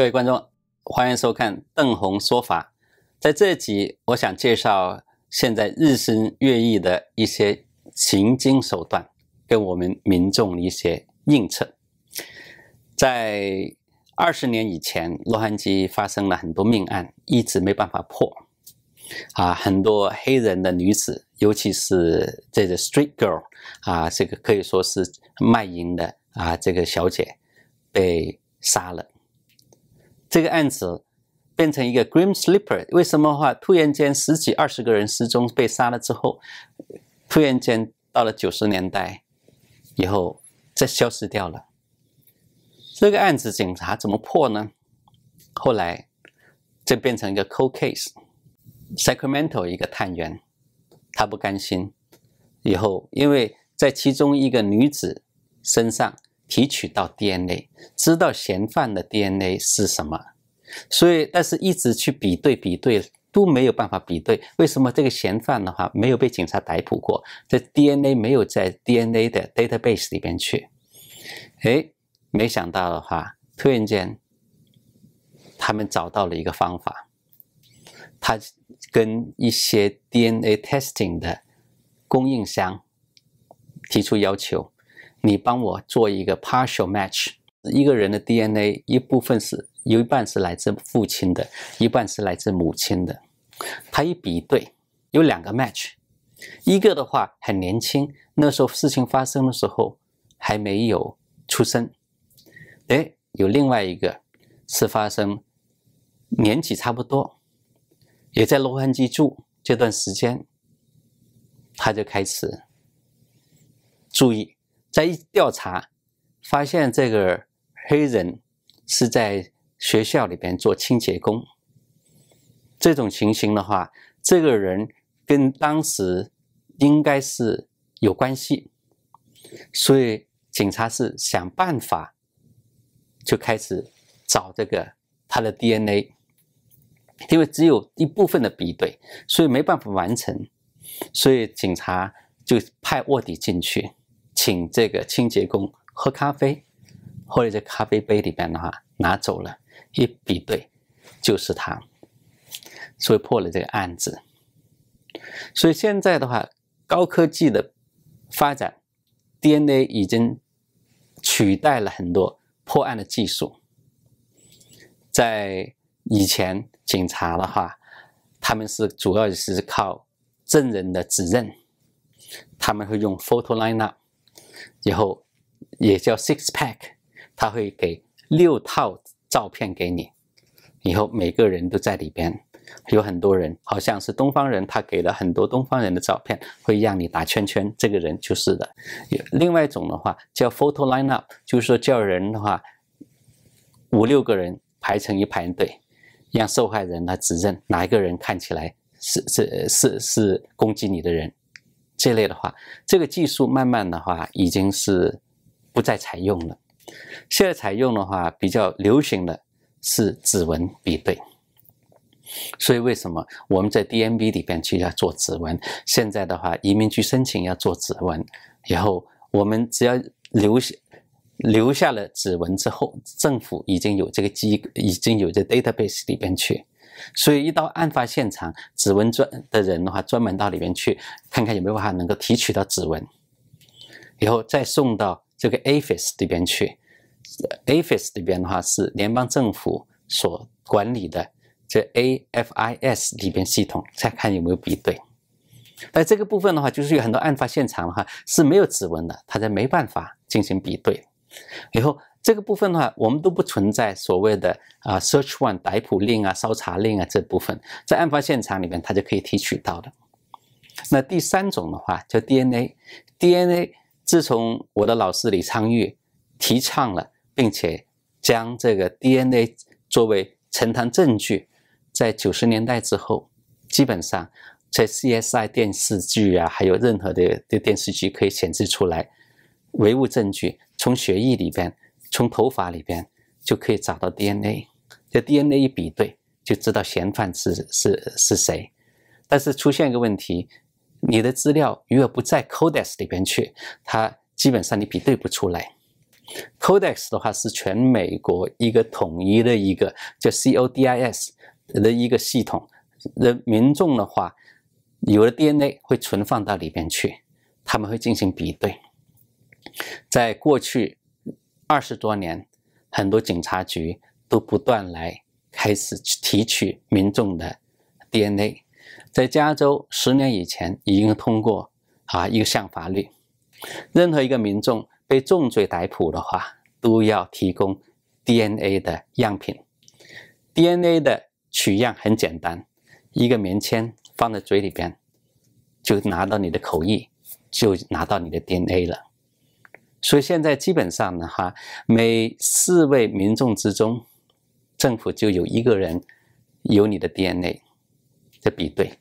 各位观众，欢迎收看《邓红说法》。在这集，我想介绍现在日新月异的一些行经手段，跟我们民众一些应策。在二十年以前，洛杉矶发生了很多命案，一直没办法破。啊，很多黑人的女子，尤其是这个 street girl 啊，这个可以说是卖淫的啊，这个小姐被杀了。这个案子变成一个 Grim Sleeper，为什么话突然间十几二十个人失踪被杀了之后，突然间到了九十年代以后再消失掉了？这个案子警察怎么破呢？后来就变成一个 Cold Case，Sacramento 一个探员他不甘心，以后因为在其中一个女子身上。提取到 DNA，知道嫌犯的 DNA 是什么，所以，但是一直去比对比对都没有办法比对，为什么这个嫌犯的话没有被警察逮捕过？这 DNA 没有在 DNA 的 database 里边去，哎，没想到的话，突然间，他们找到了一个方法，他跟一些 DNA testing 的供应商提出要求。你帮我做一个 partial match。一个人的 DNA 一部分是有一半是来自父亲的，一半是来自母亲的。他一比对，有两个 match。一个的话很年轻，那时候事情发生的时候还没有出生。哎，有另外一个是发生年纪差不多，也在洛杉矶住这段时间，他就开始注意。再一调查，发现这个黑人是在学校里边做清洁工。这种情形的话，这个人跟当时应该是有关系，所以警察是想办法就开始找这个他的 DNA，因为只有一部分的比对，所以没办法完成，所以警察就派卧底进去。请这个清洁工喝咖啡，或者在咖啡杯里边的话拿走了一比对，就是他，所以破了这个案子。所以现在的话，高科技的发展，DNA 已经取代了很多破案的技术。在以前，警察的话，他们是主要是靠证人的指认，他们会用 p h o t o l i n e u p 以后也叫 six pack，他会给六套照片给你，以后每个人都在里边，有很多人好像是东方人，他给了很多东方人的照片，会让你打圈圈，这个人就是的。另外一种的话叫 photo lineup，就是说叫人的话五六个人排成一排队，让受害人来指认哪一个人看起来是是是是攻击你的人。这类的话，这个技术慢慢的话已经是不再采用了。现在采用的话，比较流行的是指纹比对。所以为什么我们在 D m B 里边去要做指纹？现在的话，移民局申请要做指纹，然后我们只要留下留下了指纹之后，政府已经有这个机，已经有这 database 里边去。所以一到案发现场，指纹专的人的话，专门到里面去看看有没有办法能够提取到指纹，以后再送到这个 AFIS 这边去。AFIS 这边的话是联邦政府所管理的这 AFIS 里边系统，再看有没有比对。在这个部分的话，就是有很多案发现场的话是没有指纹的，它在没办法进行比对，以后。这个部分的话，我们都不存在所谓的啊，search one 逮捕令啊、搜查令啊这部分，在案发现场里面，它就可以提取到的。那第三种的话叫 DNA，DNA 自从我的老师李昌钰提倡了，并且将这个 DNA 作为呈堂证据，在九十年代之后，基本上在 CSI 电视剧啊，还有任何的的电视剧可以显示出来，唯物证据从血液里边。从头发里边就可以找到 DNA，这 DNA 一比对，就知道嫌犯是是是谁。但是出现一个问题，你的资料如果不在 c o d e s 里边去，它基本上你比对不出来。c o d e s 的话是全美国一个统一的一个叫 CODIS 的一个系统，那民众的话，有的 DNA 会存放到里边去，他们会进行比对。在过去。二十多年，很多警察局都不断来开始提取民众的 DNA。在加州，十年以前已经通过啊一项法律，任何一个民众被重罪逮捕的话，都要提供 DNA 的样品。DNA 的取样很简单，一个棉签放在嘴里边，就拿到你的口液，就拿到你的 DNA 了。所以现在基本上呢，哈，每四位民众之中，政府就有一个人有你的 DNA 在比对。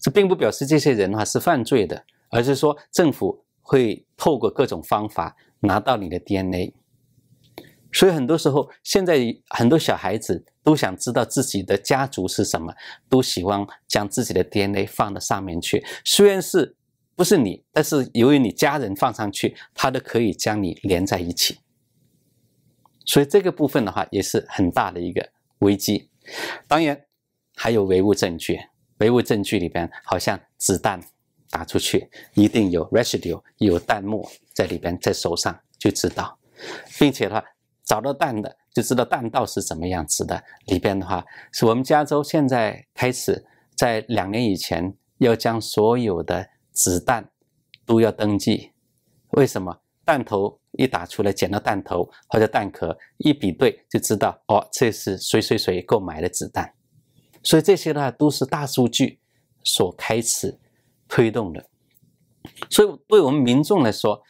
这并不表示这些人哈是犯罪的，而是说政府会透过各种方法拿到你的 DNA。所以很多时候，现在很多小孩子都想知道自己的家族是什么，都喜欢将自己的 DNA 放到上面去，虽然是。不是你，但是由于你家人放上去，他都可以将你连在一起，所以这个部分的话也是很大的一个危机。当然还有唯物证据，唯物证据里边好像子弹打出去一定有 residue，有弹幕在里边，在手上就知道，并且的话找到弹的就知道弹道是怎么样子的。里边的话是我们加州现在开始在两年以前要将所有的。子弹都要登记，为什么？弹头一打出来，捡到弹头或者弹壳一比对，就知道哦，这是谁谁谁购买的子弹。所以这些呢，都是大数据所开始推动的。所以对我们民众来说，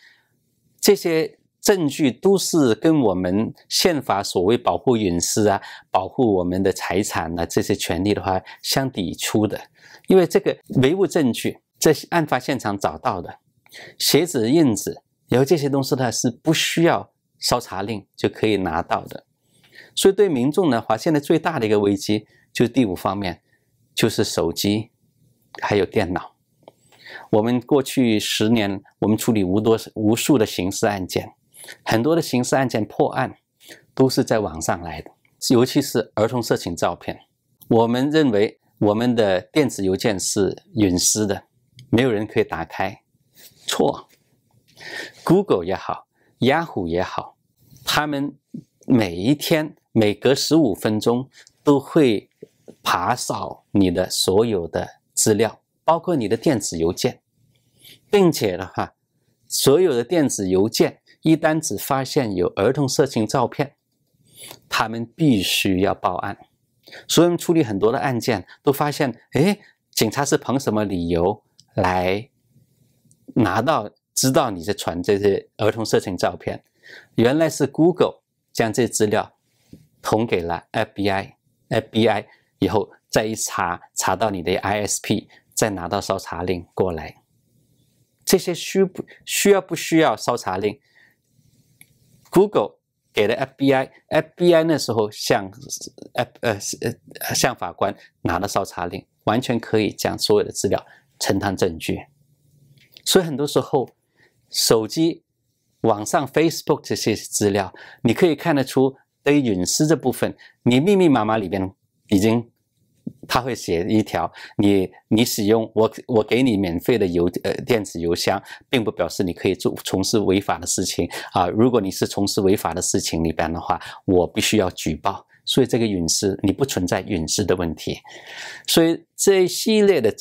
这些证据都是跟我们宪法所谓保护隐私啊、保护我们的财产啊这些权利的话相抵触的，因为这个唯物证据。在案发现场找到的鞋子印子，然后这些东西呢是不需要搜查令就可以拿到的。所以对民众的话，现在最大的一个危机就是第五方面，就是手机还有电脑。我们过去十年，我们处理无多无数的刑事案件，很多的刑事案件破案都是在网上来的，尤其是儿童色情照片。我们认为我们的电子邮件是隐私的。没有人可以打开，错。Google 也好，Yahoo 也好，他们每一天每隔十五分钟都会爬扫你的所有的资料，包括你的电子邮件，并且的话，所有的电子邮件一旦只发现有儿童色情照片，他们必须要报案。所以们处理很多的案件，都发现，哎，警察是凭什么理由？来拿到知道你在传这些儿童色情照片，原来是 Google 将这些资料捅给了 FBI，FBI 以后再一查查到你的 ISP，再拿到搜查令过来。这些需不需要不需要搜查令？Google 给了 FBI，FBI 那时候向呃呃向法官拿了搜查令，完全可以将所有的资料。呈堂证据，所以很多时候，手机、网上、Facebook 这些资料，你可以看得出，对于隐私这部分，你密密麻麻里边已经，他会写一条：你你使用我我给你免费的邮呃电子邮箱，并不表示你可以做从事违法的事情啊。如果你是从事违法的事情里边的话，我必须要举报。所以这个隐私你不存在隐私的问题，所以这一系列的。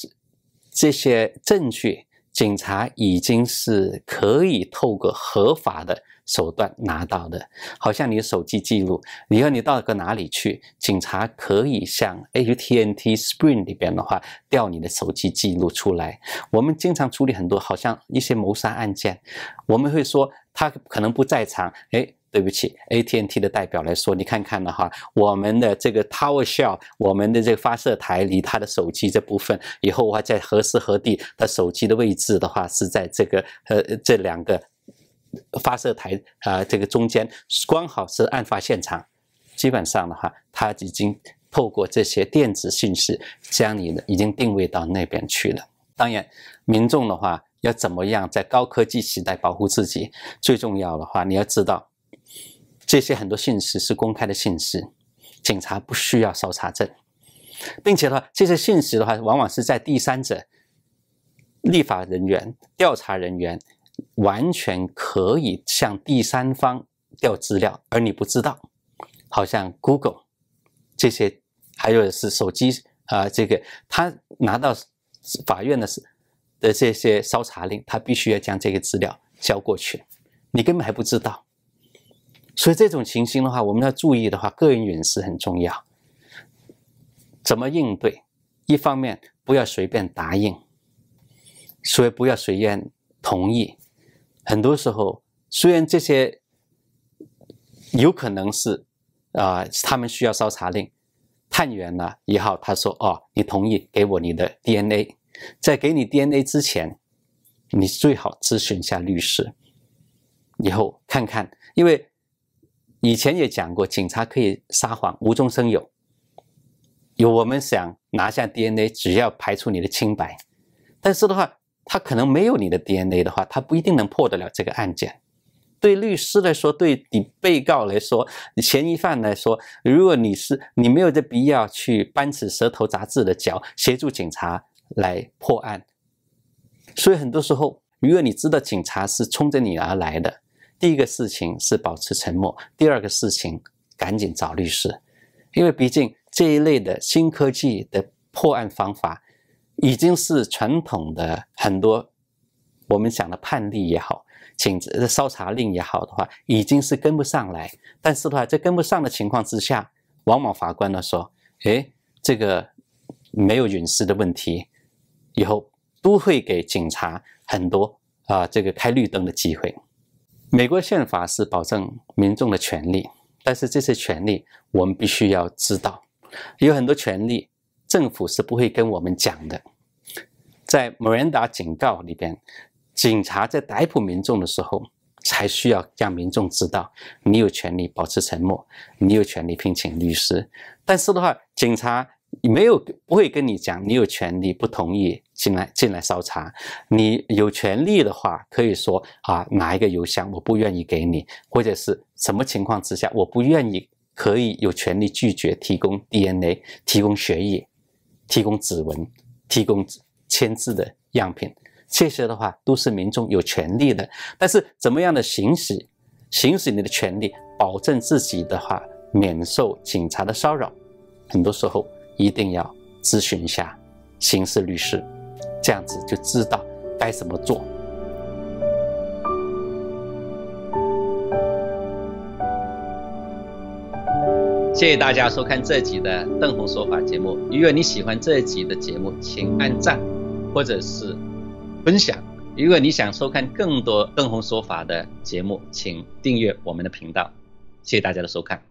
这些证据，警察已经是可以透过合法的手段拿到的。好像你的手机记录，你要你到个哪里去，警察可以向 H T N T Sprint 里边的话调你的手机记录出来。我们经常处理很多好像一些谋杀案件，我们会说他可能不在场，哎。对不起，AT&T 的代表来说，你看看了哈，我们的这个 tower shelf，我们的这个发射台离他的手机这部分，以后我在何时何地他手机的位置的话，是在这个呃这两个发射台啊这个中间，刚好是案发现场。基本上的话，他已经透过这些电子讯息，将你的已经定位到那边去了。当然，民众的话要怎么样在高科技时代保护自己，最重要的话，你要知道。这些很多信息是公开的信息，警察不需要搜查证，并且的话，这些信息的话，往往是在第三者、立法人员、调查人员完全可以向第三方调资料，而你不知道。好像 Google 这些，还有是手机啊，这个他拿到法院的是的这些搜查令，他必须要将这个资料交过去，你根本还不知道。所以这种情形的话，我们要注意的话，个人隐私很重要。怎么应对？一方面不要随便答应，所以不要随便同意。很多时候，虽然这些有可能是啊，他们需要搜查令，探员呢也好，他说哦，你同意给我你的 DNA，在给你 DNA 之前，你最好咨询一下律师，以后看看，因为。以前也讲过，警察可以撒谎、无中生有。有我们想拿下 DNA，只要排除你的清白。但是的话，他可能没有你的 DNA 的话，他不一定能破得了这个案件。对律师来说，对你被告来说，你嫌疑犯来说，如果你是你没有这必要去搬起石头砸自己的脚，协助警察来破案。所以很多时候，如果你知道警察是冲着你而来的。第一个事情是保持沉默，第二个事情赶紧找律师，因为毕竟这一类的新科技的破案方法，已经是传统的很多我们讲的判例也好，请搜查令也好的话，已经是跟不上来。但是的话，在跟不上的情况之下，往往法官呢说，哎，这个没有隐私的问题，以后都会给警察很多啊这个开绿灯的机会。美国宪法是保证民众的权利，但是这些权利我们必须要知道。有很多权利，政府是不会跟我们讲的。在《Miranda 警告》里边，警察在逮捕民众的时候，才需要让民众知道：你有权利保持沉默，你有权利聘请律师。但是的话，警察。没有不会跟你讲，你有权利不同意进来进来烧茶。你有权利的话，可以说啊，哪一个邮箱我不愿意给你，或者是什么情况之下我不愿意，可以有权利拒绝提供 DNA、提供血液、提供指纹、提供签字的样品。这些的话都是民众有权利的。但是怎么样的行使行使你的权利，保证自己的话免受警察的骚扰，很多时候。一定要咨询一下刑事律师，这样子就知道该怎么做。谢谢大家收看这集的邓红说法节目。如果你喜欢这集的节目，请按赞或者是分享。如果你想收看更多邓红说法的节目，请订阅我们的频道。谢谢大家的收看。